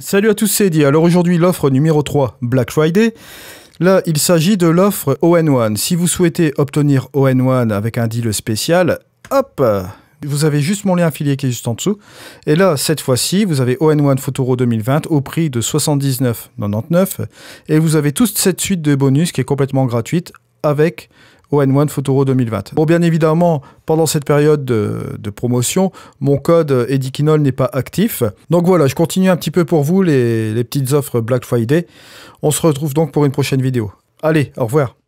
Salut à tous, c'est Eddy. Alors aujourd'hui, l'offre numéro 3, Black Friday. Là, il s'agit de l'offre ON1. Si vous souhaitez obtenir ON1 avec un deal spécial, hop vous avez juste mon lien affilié qui est juste en dessous. Et là, cette fois-ci, vous avez ON1 Photoro 2020 au prix de 79,99. Et vous avez toute cette suite de bonus qui est complètement gratuite avec on 1 Photoro 2020. Bon, bien évidemment, pendant cette période de, promotion, mon code Edikinol n'est pas actif. Donc voilà, je continue un petit peu pour vous les petites offres Black Friday. On se retrouve donc pour une prochaine vidéo. Allez, au revoir.